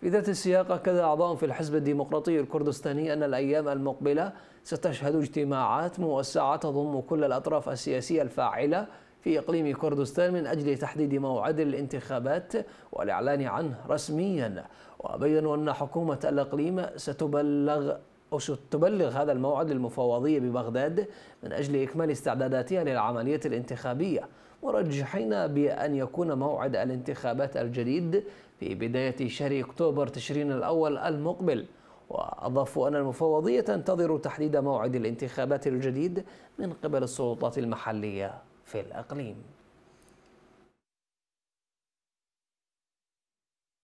في ذات السياق أكد أعضاء في الحزب الديمقراطي الكردستاني أن الأيام المقبلة ستشهد اجتماعات موسعة تضم كل الأطراف السياسية الفاعلة في إقليم كردستان من أجل تحديد موعد الانتخابات والإعلان عنه رسميا وبينوا أن حكومة الإقليم ستبلغ أوشو تبلغ هذا الموعد للمفوضية ببغداد من أجل إكمال استعداداتها للعملية الانتخابية مرجحين بأن يكون موعد الانتخابات الجديد في بداية شهر أكتوبر تشرين الأول المقبل وأضافوا أن المفوضية تنتظر تحديد موعد الانتخابات الجديد من قبل السلطات المحلية في الأقليم